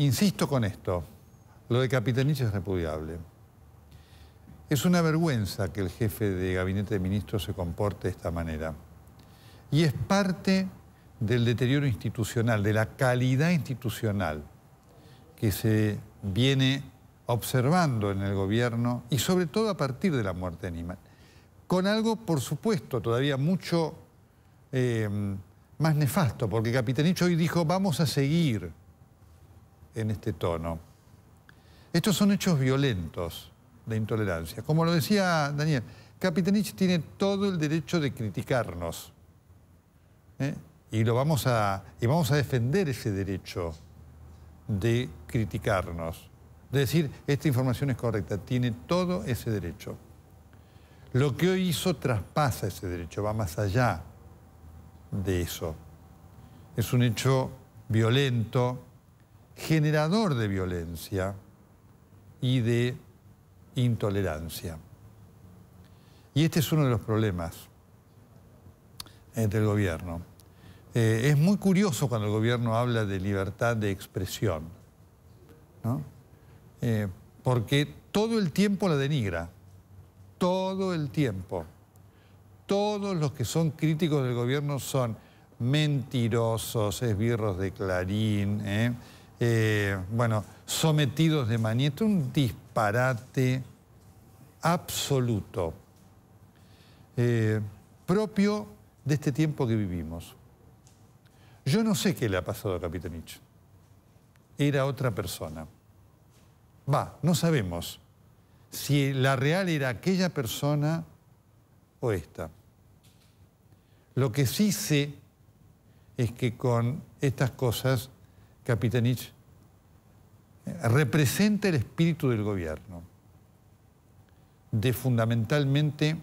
Insisto con esto, lo de Capitanich es repudiable. Es una vergüenza que el jefe de gabinete de ministros se comporte de esta manera. Y es parte del deterioro institucional, de la calidad institucional que se viene observando en el gobierno y sobre todo a partir de la muerte de Niman. Con algo, por supuesto, todavía mucho eh, más nefasto, porque Capitanich hoy dijo, vamos a seguir en este tono. Estos son hechos violentos de intolerancia. Como lo decía Daniel, Capitanich tiene todo el derecho de criticarnos. ¿eh? Y, lo vamos a, y vamos a defender ese derecho de criticarnos. De decir, esta información es correcta. Tiene todo ese derecho. Lo que hoy hizo traspasa ese derecho, va más allá de eso. Es un hecho violento, generador de violencia y de intolerancia. Y este es uno de los problemas del gobierno. Eh, es muy curioso cuando el gobierno habla de libertad de expresión, ¿no? Eh, porque todo el tiempo la denigra, todo el tiempo. Todos los que son críticos del gobierno son mentirosos, esbirros de Clarín, ¿eh? Eh, bueno, sometidos de es un disparate absoluto, eh, propio de este tiempo que vivimos. Yo no sé qué le ha pasado a Capitanich. Era otra persona. Va, no sabemos si la real era aquella persona o esta. Lo que sí sé es que con estas cosas Capitanich representa el espíritu del gobierno de fundamentalmente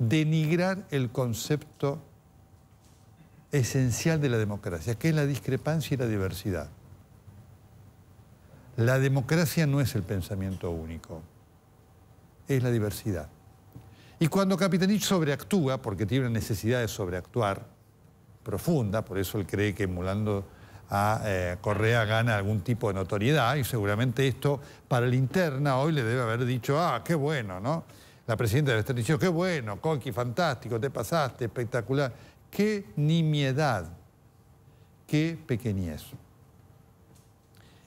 denigrar el concepto esencial de la democracia, que es la discrepancia y la diversidad. La democracia no es el pensamiento único, es la diversidad. Y cuando Capitanich sobreactúa, porque tiene una necesidad de sobreactuar profunda, por eso él cree que emulando a eh, Correa gana algún tipo de notoriedad y seguramente esto para la interna hoy le debe haber dicho, ah, qué bueno, ¿no? La presidenta de la dicho qué bueno, Conky, fantástico, te pasaste, espectacular. Qué nimiedad, qué pequeñez.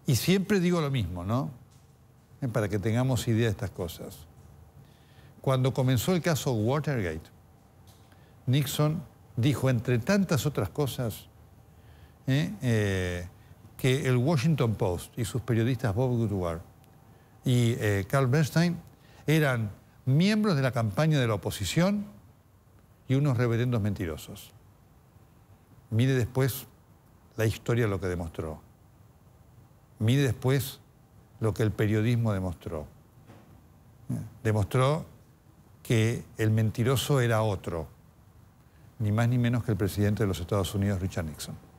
Y siempre digo lo mismo, ¿no? Eh, para que tengamos idea de estas cosas. Cuando comenzó el caso Watergate, Nixon dijo, entre tantas otras cosas, ¿eh? Eh, que el Washington Post y sus periodistas Bob Woodward y eh, Carl Bernstein eran miembros de la campaña de la oposición y unos reverendos mentirosos. Mire después la historia lo que demostró. Mire después lo que el periodismo demostró. Demostró que el mentiroso era otro, ni más ni menos que el presidente de los Estados Unidos, Richard Nixon.